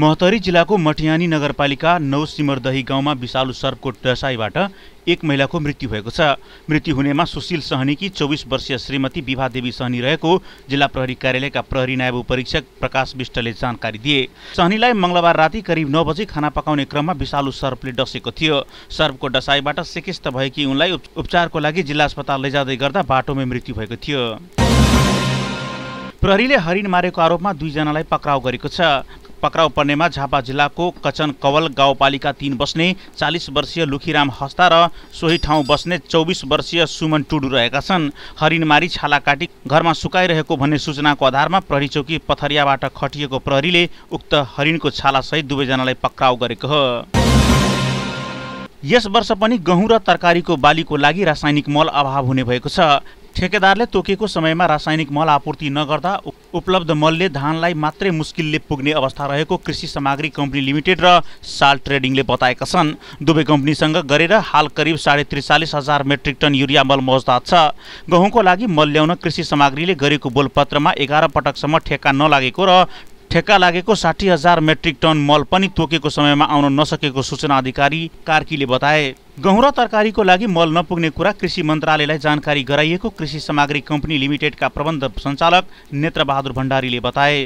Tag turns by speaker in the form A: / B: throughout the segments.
A: महतरी जिल्लाको मटियानी नगरपालिका नौ सिमरदही गाउँमा विषालु सर्पको डसाईबाट एक महिलाको मृत्यु भएको छ मृत्यु हुनेमा सुशील सहनीकी चौबिस वर्षीय श्रीमती विभादेवी सहनी रहेको जिल्ला प्रहरी कार्यालयका प्रहरी नायब उपरीक्षक प्रकाश विष्टले जानकारी दिए सहनीलाई मङ्गलबार राति करिब नौ बजी खाना पकाउने क्रममा विषालु सर्पले डसेको थियो सर्पको डसाईबाट सिकिस्त भएकी उनलाई उपचारको लागि जिल्ला अस्पताल लैजाँदै गर्दा बाटोमै मृत्यु भएको थियो प्रहरीले हरिण मारेको आरोपमा दुईजनालाई पक्राउ गरेको छ पक्राउ पर्नेमा झापा जिल्लाको कचन कवल गाउँपालिका तीन बस्ने चालिस वर्षीय लुखीराम हस्ता र सोही ठाउँ बस्ने चौबिस वर्षीय सुमन टुडु रहेका छन् हरिणमारी छाला काटी घरमा सुकाइरहेको भन्ने सूचनाको आधारमा प्रहरी चौकी पथरियाबाट खटिएको प्रहरीले उक्त हरिणको छालासहित दुवैजनालाई पक्राउ गरेको हो यस वर्ष पनि गहुँ र तरकारीको बालीको लागि रासायनिक मल अभाव हुने भएको छ ठेकेदारले तोकेको समयमा रासायनिक मल आपूर्ति नगर्दा उपलब्ध मलले धानलाई मात्रै मुस्किलले पुग्ने अवस्था रहेको कृषि सामग्री कम्पनी लिमिटेड र साल ट्रेडिङले बताएका छन् दुवै कम्पनीसँग गरेर हाल करिब साढे त्रिचालिस हजार मेट्रिक टन युरिया मल मौजदात छ गहुँको लागि मल ल्याउन कृषि सामग्रीले गरेको बोलपत्रमा एघार पटकसम्म ठेक्का नलागेको र ठेक्का लागेको साठी हजार मेट्रिक टन मल पनि तोकेको समयमा आउन नसकेको सूचना अधिकारी कार्कीले बताए गहुँ र तरकारीको लागि मल नपुग्ने कुरा कृषि मन्त्रालयलाई जानकारी गराइएको कृषि सामग्री कम्पनी लिमिटेडका प्रबन्ध सञ्चालक नेत्रबहादुर भण्डारीले बताए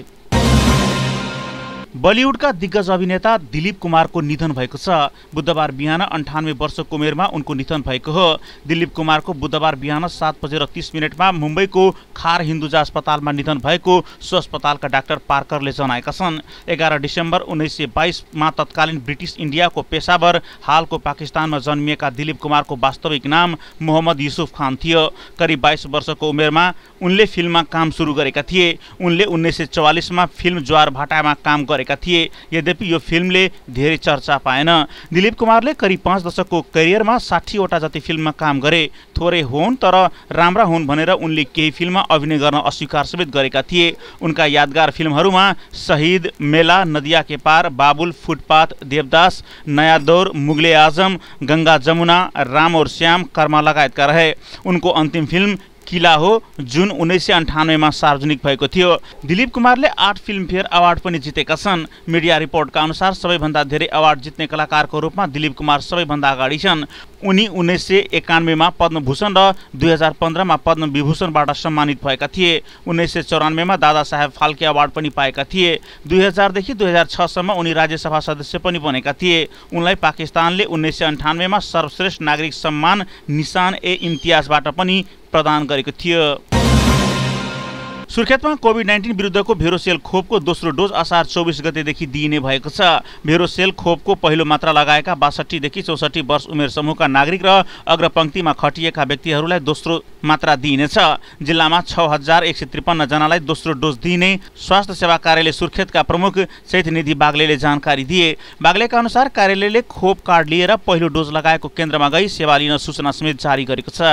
A: बलिउडका दिग्गज अभिनेता दिलीप कुमारको निधन भएको छ बुधबार बिहान अन्ठानब्बे वर्षको उमेरमा उनको निधन भएको हो दिलीप कुमारको बुधबार बिहान सात बजेर तिस मिनटमा मुम्बईको खार हिन्दुजा अस्पतालमा निधन भएको सो अस्पतालका डाक्टर पार्करले जनाएका छन् एघार डिसेम्बर उन्नाइस सय बाइसमा तत्कालीन ब्रिटिस इन्डियाको पेसावर हालको पाकिस्तानमा जन्मिएका दिलीप कुमारको वास्तविक नाम मोहम्मद युसुफ खान थियो करिब बाइस वर्षको उमेरमा उनले फिल्ममा काम सुरु गरेका थिए उनले उन्नाइस सय चौवालिसमा फिल्म ज्वार भाटामा काम गरे गरेका थिए यद्यपि यो फिल्मले धेरै चर्चा पाएन दिलीप कुमारले करिब पाँच दशकको करियरमा साठीवटा जति फिल्ममा काम गरे थोरै हुन् तर राम्रा हुन् भनेर रा उनले केही फिल्ममा अभिनय गर्न अस्वीकार समेत गरेका थिए उनका यादगार फिल्महरूमा शहीद मेला नदिया के पार बाबुल फुटपाथ देवदास नयाँ दौर मुगले आजम गङ्गा जमुना राम और श्याम कर्मा लगायतका रहे उनको अन्तिम फिल्म किला हो जुन उन्नाइस सय अन्ठानब्बेमा सार्वजनिक भएको थियो दिलीप कुमारले आठ फिल्मफेयर अवार्ड पनि जितेका छन् मिडिया रिपोर्टका अनुसार सबैभन्दा धेरै अवार्ड जित्ने कलाकारको रूपमा दिलीप कुमार सबैभन्दा अगाडि छन् उनी उन्नाइस सय एकानब्बेमा पद्मभूषण र दुई हजार पन्ध्रमा पद्मविभूषणबाट सम्मानित भएका थिए उन्नाइस सय चौरानब्बेमा दादा साहेब फाल्के अवार्ड पनि पाएका थिए दुई हजारदेखि दुई हजार छसम्म उनी राज्यसभा सदस्य पनि बनेका थिए उनलाई पाकिस्तानले उन्नाइस सय अन्ठानब्बेमा सर्वश्रेष्ठ नागरिक सम्मान निशान ए इम्तियाजबाट पनि प्रदान गरेको थियो सुर्खेतमा कोभिड नाइन्टिन विरुद्धको भेरोसेल खोपको दोस्रो डोज असार चौबिस गतेदेखि दिइने भएको छ भेरोसेल खोपको पहिलो मात्रा लगाएका बासठीदेखि चौसठी वर्ष उमेर समूहका नागरिक र अग्रपङ्क्तिमा खटिएका व्यक्तिहरूलाई दोस्रो मात्रा दिइनेछ जिल्लामा छ हजार एक सय त्रिपन्नजनालाई दोस्रो डोज दिइने स्वास्थ्य सेवा कार्यालय सुर्खेतका प्रमुख निधि बाग्लेले जानकारी दिए बाग्लेका अनुसार कार्यालयले खोप कार्ड लिएर पहिलो डोज लगाएको केन्द्रमा गई सेवा लिन सूचना समेत जारी गरेको छ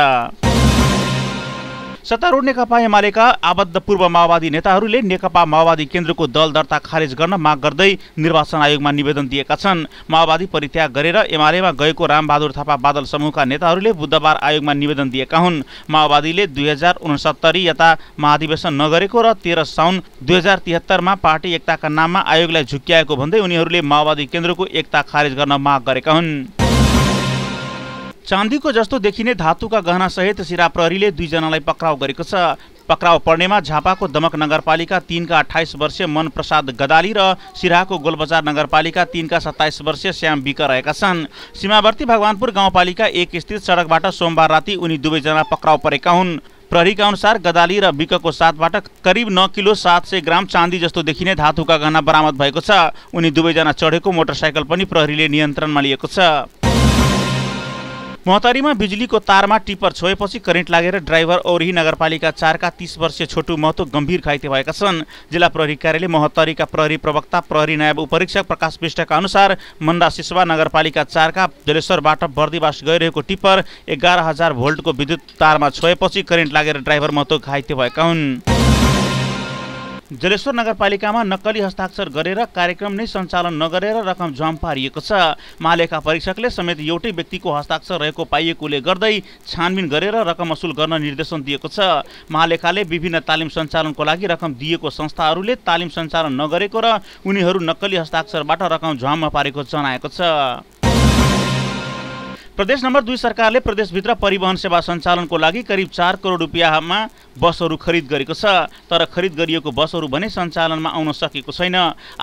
A: सत्तारूढ नेकपा एमालेका आबद्ध पूर्व माओवादी नेताहरूले नेकपा माओवादी केन्द्रको दल दर्ता खारेज गर्न माग गर्दै निर्वाचन आयोगमा निवेदन दिएका छन् माओवादी परित्याग गरेर एमालेमा गएको रामबहादुर थापा बादल समूहका नेताहरूले बुधबार आयोगमा निवेदन दिएका हुन् माओवादीले दुई हजार उनसत्तरी यता महाधिवेशन नगरेको र तेह्र साउन दुई हजार तिहत्तरमा पार्टी एकताका नाममा आयोगलाई झुक्क्याएको भन्दै उनीहरूले माओवादी केन्द्रको एकता खारेज गर्न माग गरेका हुन् चाँदीको जस्तो देखिने धातुका गहना सहित सिरा प्रहरीले दुईजनालाई पक्राउ गरेको छ पक्राउ पर्नेमा झापाको दमक नगरपालिका तिनका अठाइस वर्षीय मनप्रसाद गदाली र सिराहाको गोलबजार नगरपालिका तिनका सत्ताइस वर्षीय श्याम बिक रहेका छन् सीमावर्ती भगवानपुर गाउँपालिका एक स्थित सडकबाट सोमबार राति उनी दुवैजना पक्राउ परेका हुन् प्रहरीका अनुसार गदाली र बिकको साथबाट करिब नौ किलो सात सय ग्राम चाँदी जस्तो देखिने धातुका गहना बरामद भएको छ उनी दुवैजना चढेको मोटरसाइकल पनि प्रहरीले नियन्त्रणमा लिएको छ महतरीमा बिजुलीको तारमा टिपर छोएपछि करेन्ट लागेर ड्राइभर औरी नगरपालिका चारका तीस वर्षीय छोटु महतो गम्भीर घाइते भएका छन् जिल्ला प्रहरी कार्यालय महतरीका प्रहरी प्रवक्ता प्रहरी नायब उपरीक्षक प्रकाश विष्टका अनुसार मन्दा सिसवा नगरपालिका चारका जलेश्वरबाट बर्दीवास गइरहेको टिप्पर एघार हजार भोल्टको विद्युत तारमा छोएपछि करेन्ट लागेर ड्राइभर महतो घाइते भएका हुन् जलेश्वर नगरपालिकामा नक्कली हस्ताक्षर गरेर कार्यक्रम नै सञ्चालन नगरेर रकम झम पारिएको छ महालेखा परीक्षकले समेत एउटै व्यक्तिको हस्ताक्षर रहेको पाइएकोले गर्दै छानबिन गरेर रकम असुल गर्न निर्देशन दिएको छ महालेखाले विभिन्न तालिम सञ्चालनको लागि रकम दिएको संस्थाहरूले तालिम सञ्चालन नगरेको र उनीहरू नक्कली हस्ताक्षरबाट रकम झममा पारेको जनाएको छ प्रदेश नम्बर दुई सरकारले प्रदेशभित्र परिवहन सेवा सञ्चालनको लागि करिब चार करोड रुपियाँमा बसहरू खरिद गरेको छ तर खरिद गरिएको बसहरू भने सञ्चालनमा आउन सकेको छैन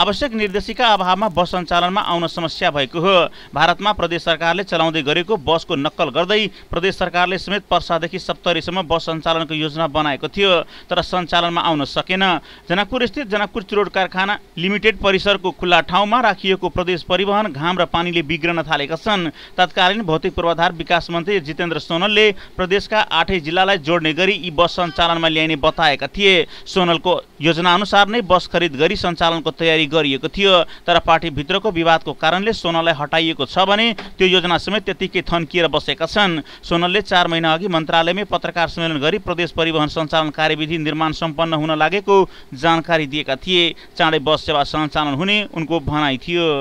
A: आवश्यक निर्देशिका अभावमा बस सञ्चालनमा आउन समस्या भएको हो भारतमा प्रदेश सरकारले चलाउँदै गरेको बसको नक्कल गर्दै प्रदेश सरकारले समेत पर्सादेखि सप्तरीसम्म बस सञ्चालनको योजना बनाएको थियो तर सञ्चालनमा आउन सकेन जनकपुर स्थित जनकपुर चिरोड कारखाना लिमिटेड परिसरको खुल्ला ठाउँमा राखिएको प्रदेश परिवहन घाम र पानीले बिग्रन थालेका छन् तत्कालीन भौतिक पूर्वाधार विकास मन्त्री जितेन्द्र सोनलले प्रदेशका आठै जिल्लालाई जोड्ने गरी यी बस सञ्चालनमा ल्याइने बताएका थिए सोनलको योजना अनुसार नै बस खरिद गरी सञ्चालनको तयारी गरिएको थियो तर पार्टीभित्रको विवादको कारणले सोनललाई हटाइएको छ भने त्यो योजना समेत त्यतिकै थन्किएर बसेका छन् सोनलले चार महिना अघि मन्त्रालयमै पत्रकार सम्मेलन गरी प्रदेश परिवहन सञ्चालन कार्यविधि निर्माण सम्पन्न हुन लागेको जानकारी दिएका थिए चाँडै बस सेवा सञ्चालन हुने उनको भनाइ थियो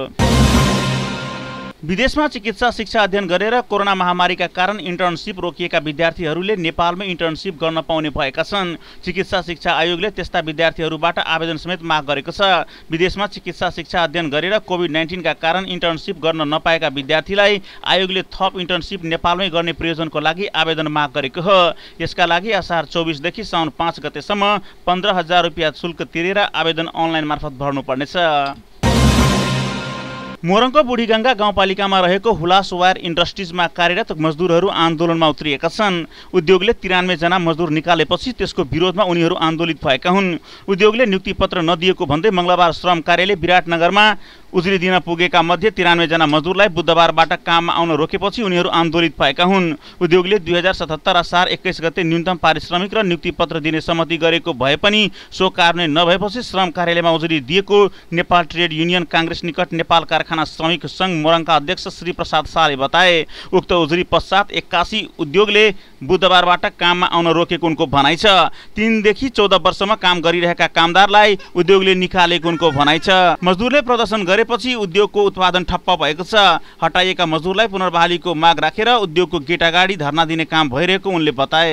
A: विदेशमा चिकित्सा शिक्षा अध्ययन गरेर कोरोना महामारीका कारण इन्टर्नसिप रोकिएका विद्यार्थीहरूले नेपालमै इन्टर्नसिप गर्न पाउने भएका छन् चिकित्सा शिक्षा आयोगले त्यस्ता विद्यार्थीहरूबाट आवेदन समेत माग गरेको छ विदेशमा चिकित्सा शिक्षा अध्ययन गरेर कोभिड नाइन्टिनका कारण इन्टर्नसिप गर्न नपाएका विद्यार्थीलाई आयोगले थप इन्टर्नसिप नेपालमै गर्ने प्रयोजनको लागि आवेदन माग गरेको हो यसका लागि असार चौबिसदेखि साउन पाँच गतेसम्म पन्ध्र हजार रुपियाँ शुल्क तिरेर आवेदन अनलाइन मार्फत भर्नुपर्नेछ मोरङको बुढीगङ्गा गाउँपालिकामा रहेको हुलास वायर इन्डस्ट्रिजमा कार्यरत मजदुरहरू आन्दोलनमा उत्रिएका छन् उद्योगले तिरानब्बेजना मजदुर निकालेपछि त्यसको विरोधमा उनीहरू आन्दोलित भएका हुन् उद्योगले नियुक्ति पत्र नदिएको भन्दै मङ्गलबार श्रम कार्यालय विराटनगरमा उजुरी दिन पुगेका मध्ये तिरानब्बेजना मजदुरलाई बुधबारबाट काममा आउन रोकेपछि उनीहरू आन्दोलित भएका हुन् उद्योगले दुई हजार सतहत्तर असार एक्काइस गते न्यूनतम पारिश्रमिक र नियुक्ति पत्र दिने सहमति गरेको भए पनि सो कार्यान्वयन नभएपछि श्रम कार्यालयमा उजुरी दिएको नेपाल ट्रेड युनियन काङ्ग्रेस निकट नेपाल कारखाना श्रमिक सङ्घ मोरङका अध्यक्ष श्री प्रसाद शाहले बताए उक्त उजुरी पश्चात एक्कासी उद्योगले बुधबारबाट काममा आउन रोकेको उनको भनाइ छ तिनदेखि चौध वर्षमा काम गरिरहेका कामदारलाई उद्योगले निकालेको उनको भनाइ छ मजदुरले प्रदर्शन गरेपछि उद्योगको उत्पादन ठप्प भएको छ हटाइएका मजदुरलाई पुनर्बहालीको माग राखेर उद्योगको गेटागाडी धरना दिने काम भइरहेको उनले बताए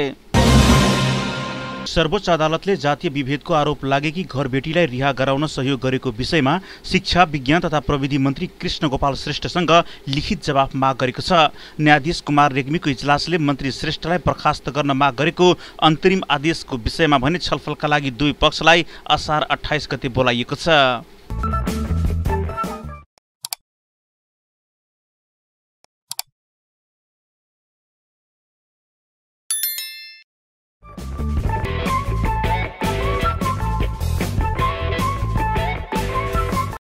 A: सर्वोच्च अदालतले जातीय विभेदको आरोप लागेकी घरबेटीलाई रिहा गराउन सहयोग गरेको विषयमा शिक्षा विज्ञान तथा प्रविधि मन्त्री कृष्ण गोपाल श्रेष्ठसँग लिखित जवाफ माग गरेको छ न्यायाधीश कुमार रेग्मीको इजलासले मन्त्री श्रेष्ठलाई बर्खास्त गर्न माग गरेको अन्तरिम आदेशको विषयमा भने छलफलका लागि दुई पक्षलाई असार अठाइस गते बोलाइएको छ